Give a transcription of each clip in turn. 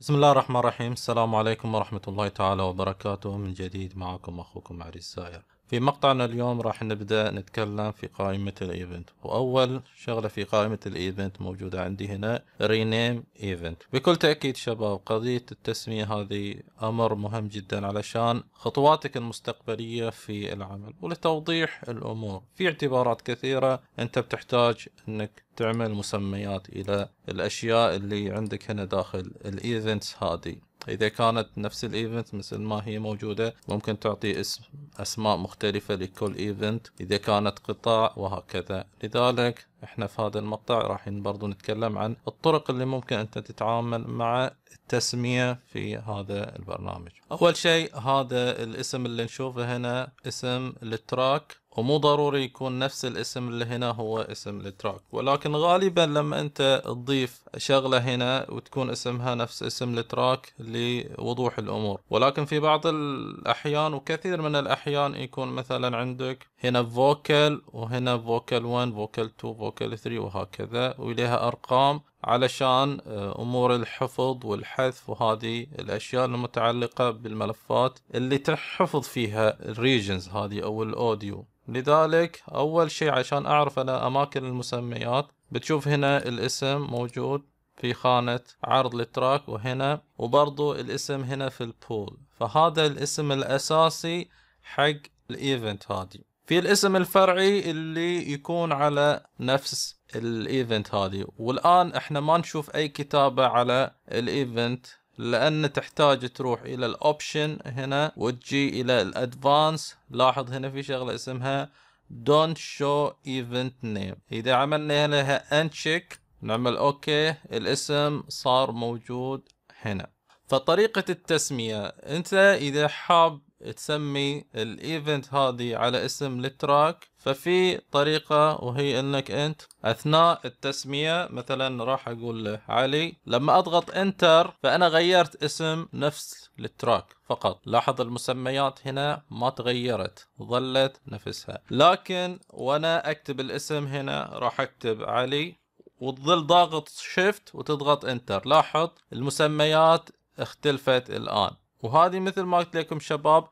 بسم الله الرحمن الرحيم السلام عليكم ورحمة الله تعالى وبركاته من جديد معكم أخوكم عريس ساير في مقطعنا اليوم راح نبدأ نتكلم في قائمة الايفنت وأول شغلة في قائمة الايفنت موجودة عندي هنا rename event بكل تأكيد شباب قضية التسمية هذه أمر مهم جدا علشان خطواتك المستقبلية في العمل ولتوضيح الأمور في اعتبارات كثيرة أنت بتحتاج أنك تعمل مسميات إلى الأشياء اللي عندك هنا داخل الايفنتس هذه إذا كانت نفس الإيفنت مثل ما هي موجودة ممكن تعطي اسم أسماء مختلفة لكل إيفنت إذا كانت قطاع وهكذا لذلك احنا في هذا المقطع راح برضو نتكلم عن الطرق اللي ممكن انت تتعامل مع التسمية في هذا البرنامج اول شيء هذا الاسم اللي نشوفه هنا اسم التراك ومو ضروري يكون نفس الاسم اللي هنا هو اسم التراك ولكن غالبا لما انت تضيف شغلة هنا وتكون اسمها نفس اسم التراك لوضوح الامور ولكن في بعض الاحيان وكثير من الاحيان يكون مثلا عندك هنا فوكال وهنا فوكال 1 فوكال 2 فوكال 3 وهكذا وإليها أرقام علشان آه، أمور الحفظ والحذف وهذه الأشياء المتعلقة بالملفات اللي تحفظ فيها الريجنز هذه أو الأوديو لذلك أول شيء عشان أعرف أنا أماكن المسميات بتشوف هنا الاسم موجود في خانة عرض التراك وهنا وبرضو الاسم هنا في البول فهذا الاسم الأساسي حق الايفنت هذه في الاسم الفرعي اللي يكون على نفس الايفنت هذه والان احنا ما نشوف اي كتابه على الايفنت لان تحتاج تروح الى الاوبشن هنا وتجي الى الادفانس لاحظ هنا في شغله اسمها don't show event name اذا عملنا لها تشيك نعمل اوكي الاسم صار موجود هنا فطريقة التسمية انت اذا حاب تسمي الايفنت هذه على اسم التراك ففي طريقة وهي انك انت اثناء التسمية مثلا راح اقول له علي لما اضغط انتر فانا غيرت اسم نفس التراك فقط لاحظ المسميات هنا ما تغيرت ظلت نفسها لكن وانا اكتب الاسم هنا راح اكتب علي وتظل ضاغط شيفت وتضغط انتر لاحظ المسميات اختلفت الان وهذه مثل ما قلت لكم شباب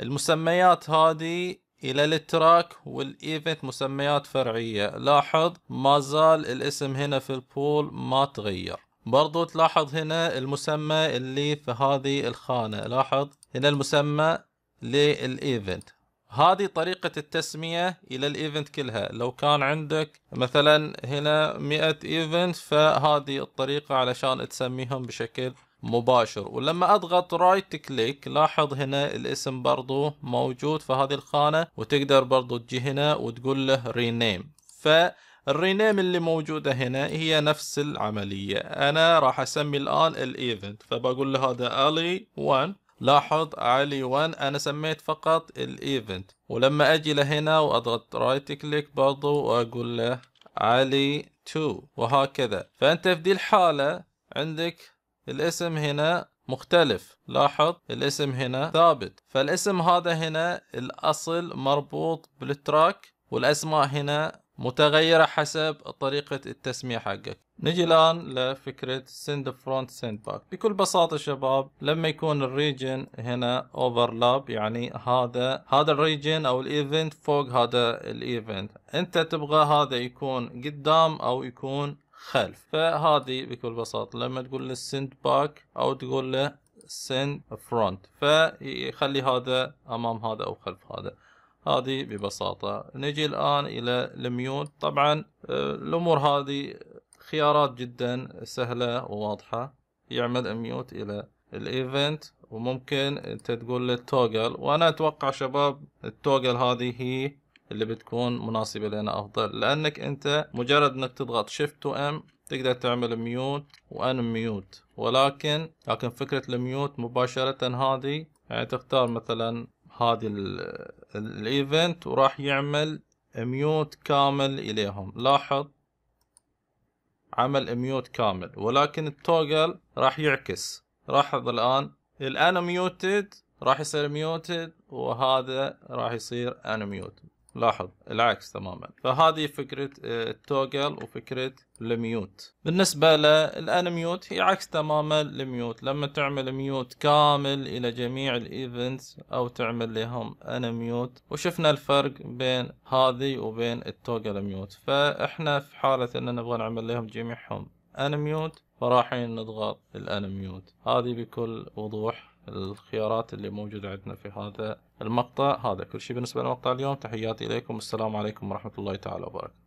المسميات هذه الى التراك والايفنت مسميات فرعيه لاحظ ما زال الاسم هنا في البول ما تغير برضو تلاحظ هنا المسمى اللي في هذه الخانه لاحظ هنا المسمى للايفنت هذه طريقة التسمية إلى الإيفنت كلها لو كان عندك مثلا هنا 100 إيفنت فهذه الطريقة علشان تسميهم بشكل مباشر ولما اضغط رايت كليك لاحظ هنا الاسم برضو موجود في هذه الخانة وتقدر برضو تجي هنا وتقول له رينيم فالرينيم اللي موجودة هنا هي نفس العملية انا راح اسمي الان الايفنت فبقول له هذا الي 1 لاحظ علي 1 انا سميت فقط الايفنت ولما اجي لهنا واضغط رايت كليك برضو واقول له علي 2 وهكذا فانت في دي الحالة عندك الاسم هنا مختلف لاحظ الاسم هنا ثابت فالاسم هذا هنا الأصل مربوط بالتراك والأسماء هنا متغيرة حسب طريقة التسمية حقك نجي الآن لفكرة send front send back بكل بساطة شباب لما يكون الريجن هنا overlap يعني هذا هذا الريجن أو الايفنت فوق هذا الايفنت أنت تبغى هذا يكون قدام أو يكون خلف فهذه بكل بساطة لما تقول له سند باك أو تقول له سند فرونت فيخلي هذا أمام هذا أو خلف هذا هذه ببساطة نجي الآن إلى الميوت طبعا الأمور هذه خيارات جدا سهلة وواضحة يعمل اميوت إلى الايفنت وممكن انت تقول له التوغل وانا اتوقع شباب التوجل هذه هي اللي بتكون مناسبة لنا أفضل لأنك أنت مجرد أنك تضغط Shift to M تقدر تعمل ميوت وان ميوت ولكن لكن فكرة الميوت مباشرة هذه يعني تختار مثلا هذه الايفنت وراح يعمل ميوت كامل اليهم لاحظ عمل ميوت كامل ولكن التوغل راح يعكس لاحظ الان الان ميوتد راح يصير ميوتد وهذا راح يصير ان ميوتد لاحظ العكس تماما فهذه فكرة آه، التوغل وفكرة الميوت بالنسبة للانميوت هي عكس تماما الميوت لما تعمل ميوت كامل الى جميع الايفنتس او تعمل لهم انميوت وشفنا الفرق بين هذه وبين التوغل ميوت فاحنا في حالة اننا نبغى نعمل لهم جميعهم انميوت فراحين نضغط الانميوت هذه بكل وضوح الخيارات اللي موجودة عندنا في هذا المقطع هذا كل شيء بالنسبة لمقطع اليوم تحياتي إليكم السلام عليكم ورحمة الله تعالى وبركاته